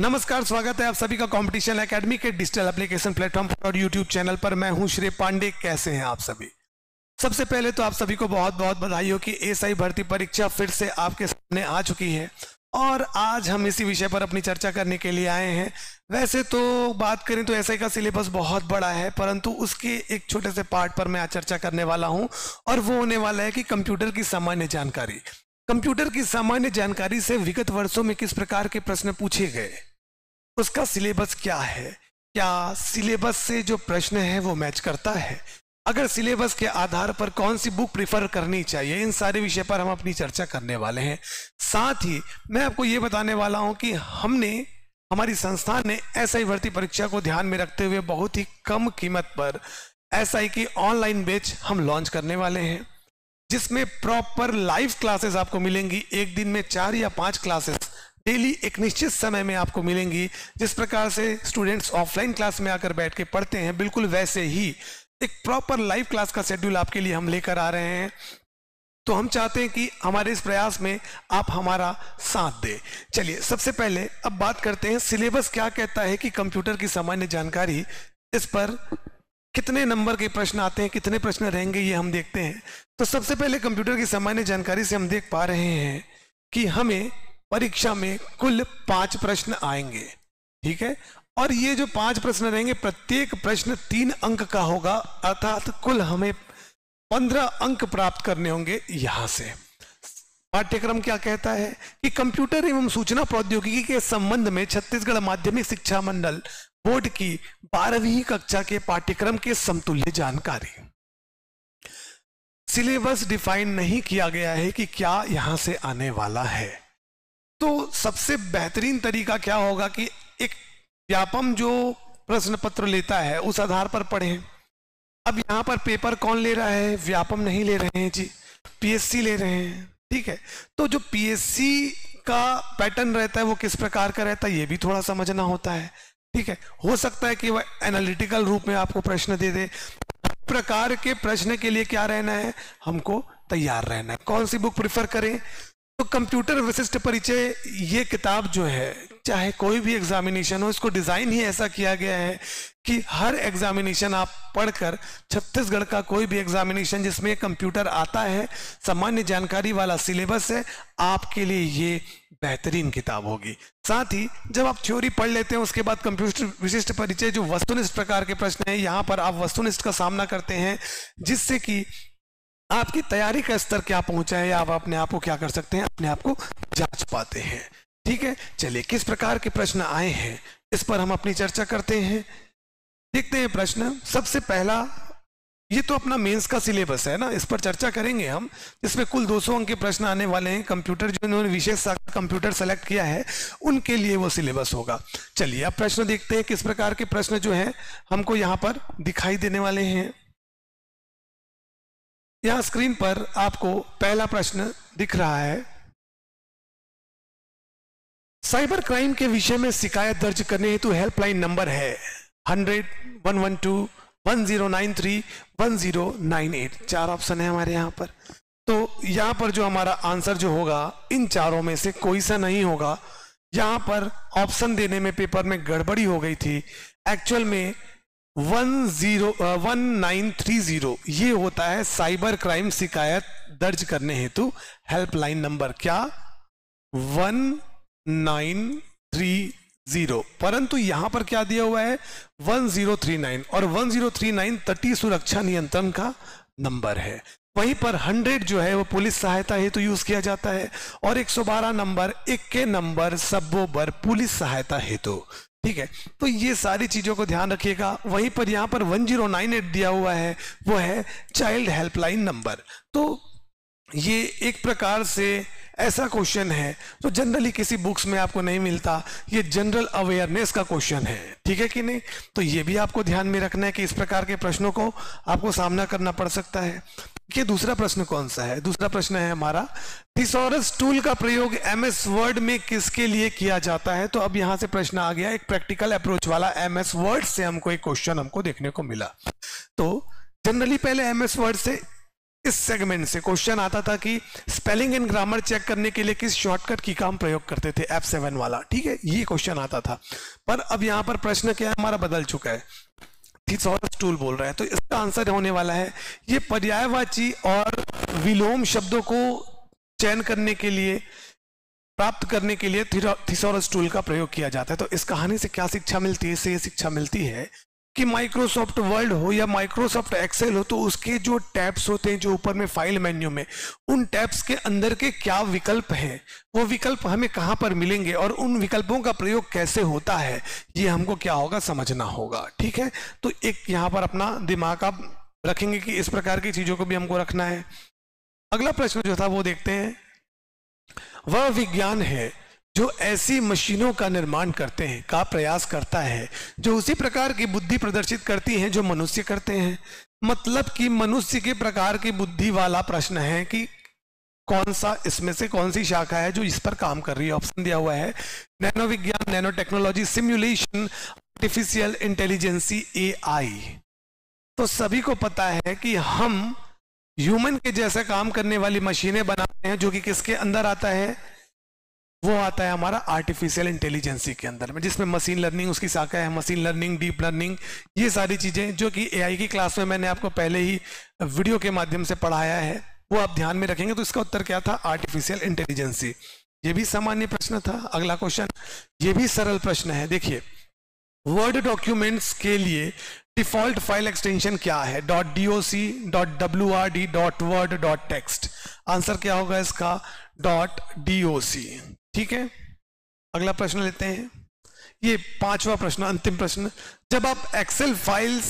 नमस्कार स्वागत है आप सभी का कंपटीशन एकेडमी के डिजिटल एप्लीकेशन प्लेटफॉर्म और यूट्यूब चैनल पर मैं हूं श्री पांडे कैसे हैं आप सभी सबसे पहले तो आप सभी को बहुत बहुत बधाई हो कि एसआई भर्ती परीक्षा फिर से आपके सामने आ चुकी है और आज हम इसी विषय पर अपनी चर्चा करने के लिए आए हैं वैसे तो बात करें तो एसआई का सिलेबस बहुत बड़ा है परंतु उसके एक छोटे से पार्ट पर मैं आज चर्चा करने वाला हूं और वो होने वाला है कि कंप्यूटर की सामान्य जानकारी कंप्यूटर की सामान्य जानकारी से विगत वर्षों में किस प्रकार के प्रश्न पूछे गए उसका सिलेबस क्या है क्या सिलेबस से जो प्रश्न है वो मैच करता है अगर सिलेबस के आधार पर कौन सी बुक प्रिफर करनी चाहिए इन सारे विषय पर हम अपनी चर्चा करने वाले हैं साथ ही मैं आपको ये बताने वाला हूं कि हमने हमारी संस्थान ने एस आई भर्ती परीक्षा को ध्यान में रखते हुए बहुत ही कम कीमत पर एस आई की ऑनलाइन बेच हम लॉन्च करने वाले हैं जिसमें प्रॉपर लाइव क्लासेस आपको मिलेंगी एक दिन में चार या पांच क्लासेस डेली एक निश्चित समय में आपको मिलेंगी जिस प्रकार से स्टूडेंट्स ऑफलाइन क्लास में आकर बैठ के पढ़ते हैं बिल्कुल वैसे ही एक प्रॉपर लाइव क्लास का शेड्यूल आपके लिए हम लेकर आ रहे हैं तो हम चाहते हैं कि हमारे इस प्रयास में आप हमारा साथ दें चलिए सबसे पहले अब बात करते हैं सिलेबस क्या कहता है कि कंप्यूटर की सामान्य जानकारी इस पर कितने नंबर के प्रश्न आते हैं कितने प्रश्न रहेंगे ये हम देखते हैं तो सबसे पहले कंप्यूटर की सामान्य जानकारी से हम देख पा रहे हैं कि हमें परीक्षा में कुल पांच प्रश्न आएंगे ठीक है और ये जो पांच प्रश्न रहेंगे प्रत्येक प्रश्न तीन अंक का होगा अर्थात कुल हमें पंद्रह अंक प्राप्त करने होंगे यहां से पाठ्यक्रम क्या कहता है कि कंप्यूटर एवं सूचना प्रौद्योगिकी के संबंध में छत्तीसगढ़ माध्यमिक शिक्षा मंडल बोर्ड की बारहवीं कक्षा के पाठ्यक्रम के समतुल्य जानकारी सिलेबस डिफाइन नहीं किया गया है कि क्या यहां से आने वाला है तो सबसे बेहतरीन तरीका क्या होगा कि एक व्यापम जो प्रश्न पत्र लेता है उस आधार पर पढ़े अब यहाँ पर पेपर कौन ले रहा है व्यापम नहीं ले रहे हैं जी पीएससी ले रहे हैं ठीक है तो जो पीएससी का पैटर्न रहता है वो किस प्रकार का रहता है ये भी थोड़ा समझना होता है ठीक है हो सकता है कि वह एनालिटिकल रूप में आपको प्रश्न दे दे प्रकार के प्रश्न के लिए क्या रहना है हमको तैयार रहना है कौन सी बुक प्रिफर करें तो कंप्यूटर विशिष्ट परिचय ये किताब जो है चाहे कोई भी एग्जामिनेशन हो इसको डिज़ाइन ही ऐसा किया गया है कि हर एग्जामिनेशन आप पढ़कर छत्तीसगढ़ का कोई भी एग्जामिनेशन जिसमें कंप्यूटर आता है सामान्य जानकारी वाला सिलेबस है आपके लिए ये बेहतरीन किताब होगी साथ ही जब आप थ्योरी पढ़ लेते हैं उसके बाद कंप्यूटर विशिष्ट परिचय जो वस्तुनिष्ठ प्रकार के प्रश्न है यहाँ पर आप वस्तुनिष्ठ का सामना करते हैं जिससे कि आपकी तैयारी का स्तर क्या पहुंचा है या आप अपने आप को क्या कर सकते हैं अपने आप को जांच पाते हैं ठीक है चलिए किस प्रकार के प्रश्न आए हैं इस पर हम अपनी चर्चा करते हैं देखते हैं प्रश्न सबसे पहला ये तो अपना मेंस का सिलेबस है ना इस पर चर्चा करेंगे हम इसमें कुल 200 अंक के प्रश्न आने वाले हैं कंप्यूटर जो इन्होंने विशेष कंप्यूटर सेलेक्ट किया है उनके लिए वो सिलेबस होगा चलिए अब प्रश्न देखते हैं किस प्रकार के प्रश्न जो हैं हमको यहाँ पर दिखाई देने वाले हैं यहां स्क्रीन पर आपको पहला प्रश्न दिख रहा है साइबर क्राइम के विषय में शिकायत दर्ज करने हेतु हेल्पलाइन नंबर है hundred one one two one zero nine three one zero nine eight चार ऑप्शन है हमारे यहाँ पर तो यहां पर जो हमारा आंसर जो होगा इन चारों में से कोई सा नहीं होगा यहां पर ऑप्शन देने में पेपर में गड़बड़ी हो गई थी एक्चुअल में one zero one nine three zero ये होता है साइबर क्राइम शिकायत दर्ज करने हेतु हेल्पलाइन नंबर क्या वन नाइन थ्री जीरो परंतु यहां पर क्या दिया हुआ है वन जीरो थ्री नाइन और वन जीरो थ्री नाइन तटीय सुरक्षा नियंत्रण का नंबर है वहीं पर 100 जो है वो पुलिस सहायता हेतु तो यूज किया जाता है और 112 नंबर इक्के नंबर सब्बो पर पुलिस सहायता हेतु तो। ठीक है तो ये सारी चीज़ों को ध्यान रखिएगा वहीं पर यहाँ पर 1098 दिया हुआ है वो है चाइल्ड हेल्पलाइन नंबर तो ये एक प्रकार से ऐसा क्वेश्चन है जो जनरली किसी बुक्स में आपको नहीं मिलता ये जनरल अवेयरनेस का क्वेश्चन है ठीक है कि नहीं तो ये भी आपको ध्यान में रखना है कि इस प्रकार के प्रश्नों को आपको सामना करना पड़ सकता है ये दूसरा प्रश्न कौन सा है दूसरा प्रश्न है हमारा थिसोरस टूल का प्रयोग एम एस वर्ड में किसके लिए किया जाता है तो अब यहाँ से प्रश्न आ गया एक प्रैक्टिकल अप्रोच वाला एम एस वर्ड से हमको एक क्वेश्चन हमको देखने को मिला तो जनरली पहले एम एस वर्ड से इस सेगमेंट से क्वेश्चन आता था कि स्पेलिंग एंड ग्रामर चेक करने के लिए किस शॉर्टकट की काम प्रयोग करते थे एफ सेवन वाला ठीक है ये क्वेश्चन आता था पर अब यहाँ पर प्रश्न क्या है हमारा बदल चुका है टूल बोल रहा है तो इसका आंसर होने वाला है ये पर्यायवाची और विलोम शब्दों को चयन करने के लिए प्राप्त करने के लिए थिसॉरस टूल का प्रयोग किया जाता है तो इस कहानी से क्या शिक्षा मिलती है इससे ये शिक्षा मिलती है कि माइक्रोसॉफ्ट वर्ड हो या माइक्रोसॉफ्ट एक्सेल हो तो उसके जो टैब्स होते हैं जो ऊपर में फाइल मेन्यू में उन टैब्स के अंदर के क्या विकल्प हैं वो विकल्प हमें कहाँ पर मिलेंगे और उन विकल्पों का प्रयोग कैसे होता है ये हमको क्या होगा समझना होगा ठीक है तो एक यहाँ पर अपना दिमाग आप रखेंगे कि इस प्रकार की चीज़ों को भी हमको रखना है अगला प्रश्न जो था वो देखते हैं वह विज्ञान है जो ऐसी मशीनों का निर्माण करते हैं का प्रयास करता है जो उसी प्रकार की बुद्धि प्रदर्शित करती है जो मनुष्य करते हैं मतलब कि मनुष्य के प्रकार की बुद्धि वाला प्रश्न है कि कौन सा इसमें से कौन सी शाखा है जो इस पर काम कर रही है ऑप्शन दिया हुआ है नैनो विज्ञान nano technology simulation artificial intelligence ए तो सभी को पता है कि हम ह्यूमन के जैसे काम करने वाली मशीनें बनाते हैं जो कि किसके अंदर आता है वो आता है हमारा आर्टिफिशियल इंटेलिजेंसी के अंदर में जिसमें मशीन लर्निंग उसकी शाखा है मशीन लर्निंग डीप लर्निंग ये सारी चीज़ें जो कि एआई की क्लास में मैंने आपको पहले ही वीडियो के माध्यम से पढ़ाया है वो आप ध्यान में रखेंगे तो इसका उत्तर क्या था आर्टिफिशियल इंटेलिजेंसी ये भी सामान्य प्रश्न था अगला क्वेश्चन ये भी सरल प्रश्न है देखिए वर्ड डॉक्यूमेंट्स के लिए डिफॉल्ट फाइल एक्सटेंशन क्या है dot D O C dot W R D dot word dot text answer क्या होगा इसका डॉट डी ओ सी ठीक है अगला प्रश्न लेते हैं ये पांचवा प्रश्न अंतिम प्रश्न जब आप एक्सेल फाइल्स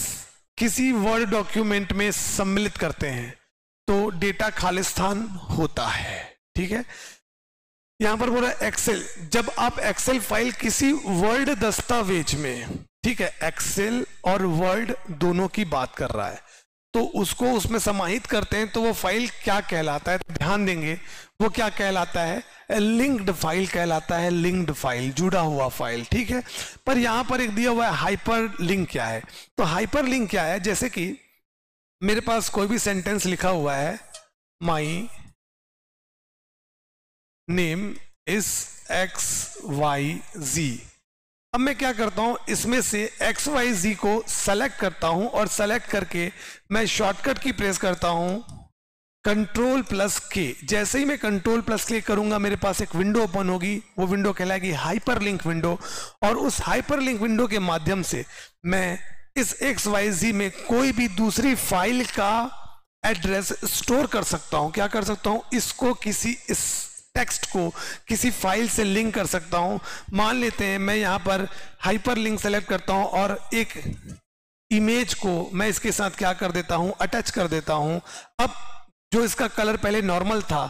किसी वर्ड डॉक्यूमेंट में सम्मिलित करते हैं तो डेटा खालिस्थान होता है ठीक है यहां पर बोला एक्सेल जब आप एक्सेल फाइल किसी वर्ड दस्तावेज में ठीक है एक्सेल और वर्ड दोनों की बात कर रहा है तो उसको उसमें समाहित करते हैं तो वो फाइल क्या कहलाता है ध्यान देंगे वो क्या कहलाता है लिंक्ड फाइल कहलाता है लिंक्ड फाइल जुड़ा हुआ फाइल ठीक है पर यहां पर एक दिया हुआ है हाइपर लिंक क्या है तो हाइपर लिंक क्या है जैसे कि मेरे पास कोई भी सेंटेंस लिखा हुआ है my name is X Y Z अब मैं क्या करता हूं इसमें से एक्स वाई जी को सेलेक्ट करता हूं और सेलेक्ट करके मैं शॉर्टकट की प्रेस करता हूं कंट्रोल प्लस के जैसे ही मैं कंट्रोल प्लस के करूंगा मेरे पास एक विंडो ओपन होगी वो विंडो कहलाएगी हाइपरलिंक विंडो और उस हाइपरलिंक विंडो के माध्यम से मैं इस एक्स वाई जी में कोई भी दूसरी फाइल का एड्रेस स्टोर कर सकता हूं क्या कर सकता हूं इसको किसी इस टेक्स्ट को किसी फाइल से लिंक कर सकता हूं मान लेते हैं मैं यहां पर हाइपर लिंक सेलेक्ट करता हूं और एक इमेज को मैं इसके साथ क्या कर देता हूं अटैच कर देता हूं अब जो इसका कलर पहले नॉर्मल था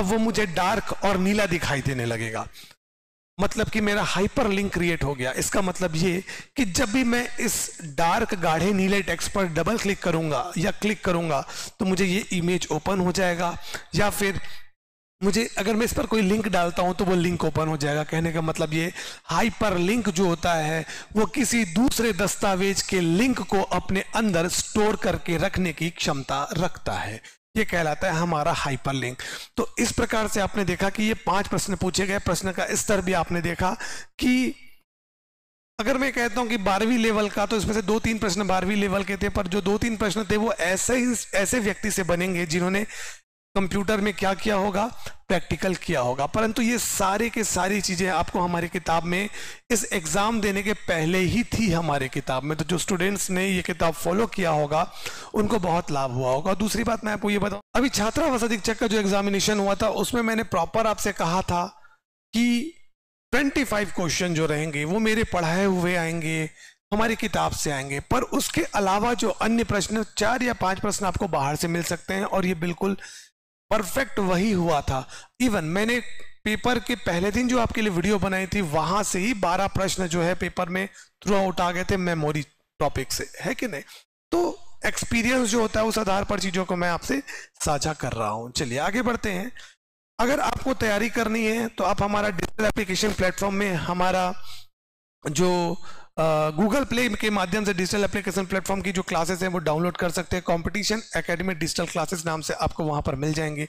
अब वो मुझे डार्क और नीला दिखाई देने लगेगा मतलब कि मेरा हाइपर लिंक क्रिएट हो गया इसका मतलब ये कि जब भी मैं इस डार्क गाढ़े नीले टेक्स्ट पर डबल क्लिक करूंगा या क्लिक करूंगा तो मुझे ये इमेज ओपन हो जाएगा या फिर मुझे अगर मैं इस पर कोई लिंक डालता हूं तो वो लिंक ओपन हो जाएगा कहने का मतलब ये हाइपर लिंक जो होता है वो किसी दूसरे दस्तावेज के लिंक को अपने अंदर स्टोर करके रखने की क्षमता रखता है ये कहलाता है हमारा हाइपर लिंक तो इस प्रकार से आपने देखा कि ये पांच प्रश्न पूछे गए प्रश्न का स्तर भी आपने देखा कि अगर मैं कहता हूं कि बारहवीं लेवल का तो इसमें से दो तीन प्रश्न बारहवीं लेवल के थे पर जो दो तीन प्रश्न थे वो ऐसे ही ऐसे व्यक्ति से बनेंगे जिन्होंने कंप्यूटर में क्या किया होगा प्रैक्टिकल किया होगा परंतु ये सारे के सारी चीज़ें आपको हमारी किताब में इस एग्ज़ाम देने के पहले ही थी हमारे किताब में तो जो स्टूडेंट्स ने ये किताब फॉलो किया होगा उनको बहुत लाभ हुआ होगा और दूसरी बात मैं आपको ये बताऊं अभी छात्रावास अधीक्षक का जो एग्जामिनेशन हुआ था उसमें मैंने प्रॉपर आपसे कहा था कि 25 क्वेश्चन जो रहेंगे वो मेरे पढ़ाए हुए आएंगे हमारी किताब से आएंगे पर उसके अलावा जो अन्य प्रश्न चार या पांच प्रश्न आपको बाहर से मिल सकते हैं और ये बिल्कुल परफेक्ट वही हुआ था इवन मैंने पेपर के पहले दिन जो आपके लिए वीडियो बनाई थी वहां से ही बारह प्रश्न जो है पेपर में थ्रू आउट आ गए थे मेमोरी टॉपिक से है कि नहीं तो एक्सपीरियंस जो होता है उस आधार पर चीजों को मैं आपसे साझा कर रहा हूं चलिए आगे बढ़ते हैं अगर आपको तैयारी करनी है तो आप हमारा डिजिटल एप्लीकेशन प्लेटफॉर्म में हमारा जो गूगल प्ले के माध्यम से डिजिटल एप्लीकेशन प्लेटफॉर्म की जो क्लासेस हैं वो डाउनलोड कर सकते हैं कंपटीशन एकेडमी डिजिटल क्लासेस नाम से आपको वहां पर मिल जाएंगे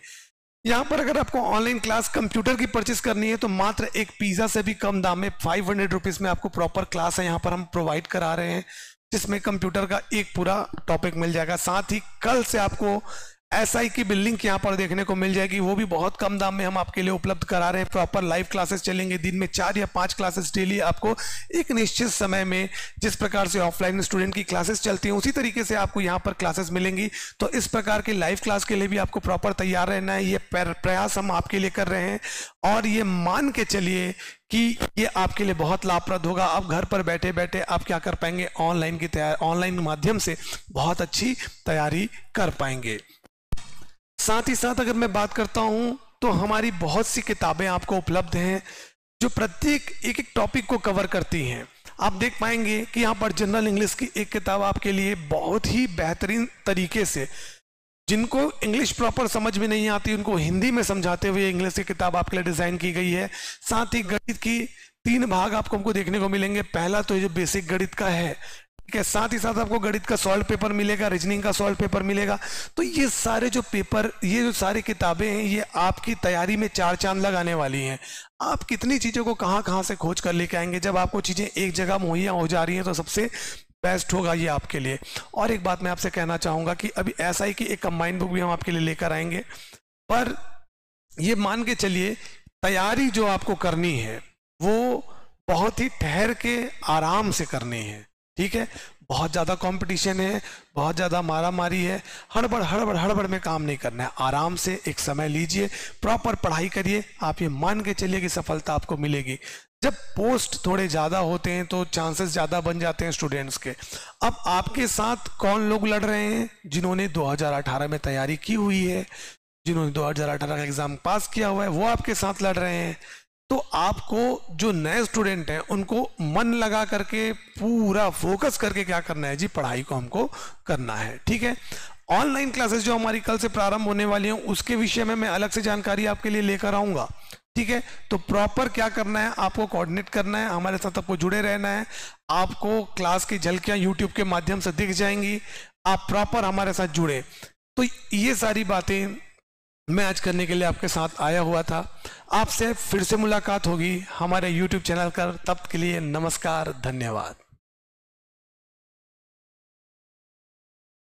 यहाँ पर अगर आपको ऑनलाइन क्लास कंप्यूटर की परचेस करनी है तो मात्र एक पिज़्ज़ा से भी कम दाम में फाइव हंड्रेड रुपीज़ में आपको प्रॉपर क्लास है यहाँ पर हम प्रोवाइड करा रहे हैं जिसमें कंप्यूटर का एक पूरा टॉपिक मिल जाएगा साथ ही कल से आपको एसआई की बिल्डिंग यहाँ पर देखने को मिल जाएगी वो भी बहुत कम दाम में हम आपके लिए उपलब्ध करा रहे हैं प्रॉपर लाइव क्लासेस चलेंगे दिन में चार या पांच क्लासेस डेली आपको एक निश्चित समय में जिस प्रकार से ऑफलाइन स्टूडेंट की क्लासेस चलती हैं उसी तरीके से आपको यहाँ पर क्लासेस मिलेंगी तो इस प्रकार के लाइव क्लास के लिए भी आपको प्रॉपर तैयार रहना है ये प्रयास हम आपके लिए कर रहे हैं और ये मान के चलिए कि ये आपके लिए बहुत लाभप्रद होगा आप घर पर बैठे बैठे आप क्या कर पाएंगे ऑनलाइन की तैयारी ऑनलाइन माध्यम से बहुत अच्छी तैयारी कर पाएंगे साथ ही साथ अगर मैं बात करता हूं तो हमारी बहुत सी किताबें आपको उपलब्ध हैं जो प्रत्येक एक एक टॉपिक को कवर करती हैं आप देख पाएंगे कि यहाँ पर जनरल इंग्लिश की एक किताब आपके लिए बहुत ही बेहतरीन तरीके से जिनको इंग्लिश प्रॉपर समझ में नहीं आती उनको हिंदी में समझाते हुए इंग्लिश की किताब आपके लिए डिज़ाइन की गई है साथ ही गणित की तीन भाग आपको हमको देखने को मिलेंगे पहला तो ये जो बेसिक गणित का है ठीक है साथ ही साथ आपको गणित का सॉल्व पेपर मिलेगा रीजनिंग का सॉल्व पेपर मिलेगा तो ये सारे जो पेपर ये जो सारी किताबें हैं ये आपकी तैयारी में चार चांद लगाने वाली हैं आप कितनी चीज़ों को कहाँ कहाँ से खोज कर लेके आएंगे जब आपको चीज़ें एक जगह मुहैया हो जा रही हैं तो सबसे बेस्ट होगा ये आपके लिए और एक बात मैं आपसे कहना चाहूंगा कि अभी ऐसा ही कि एक कंबाइंड बुक भी हम आपके लिए लेकर आएंगे पर ये मान के चलिए तैयारी जो आपको करनी है वो बहुत ही ठहर के आराम से करनी है ठीक है बहुत ज़्यादा कंपटीशन है बहुत ज़्यादा मारा मारी है हड़बड़ हड़बड़ हड़बड़ में काम नहीं करना है आराम से एक समय लीजिए प्रॉपर पढ़ाई करिए आप ये मान के चलिए कि सफलता आपको मिलेगी जब पोस्ट थोड़े ज़्यादा होते हैं तो चांसेस ज़्यादा बन जाते हैं स्टूडेंट्स के अब आपके साथ कौन लोग लड़ रहे हैं जिन्होंने दो में तैयारी की हुई है जिन्होंने दो का एग्ज़ाम पास किया हुआ है वो आपके साथ लड़ रहे हैं तो आपको जो नए स्टूडेंट हैं उनको मन लगा करके पूरा फोकस करके क्या करना है जी पढ़ाई को हमको करना है ठीक है ऑनलाइन क्लासेस जो हमारी कल से प्रारंभ होने वाली हैं उसके विषय में मैं अलग से जानकारी आपके लिए लेकर आऊंगा ठीक है तो प्रॉपर क्या करना है आपको कोऑर्डिनेट करना है हमारे साथ आपको जुड़े रहना है आपको क्लास की झलकियां यूट्यूब के माध्यम से दिख जाएंगी आप प्रॉपर हमारे साथ जुड़े तो ये सारी बातें मैं आज करने के लिए आपके साथ आया हुआ था आपसे फिर से मुलाकात होगी हमारे YouTube चैनल पर तब के लिए नमस्कार धन्यवाद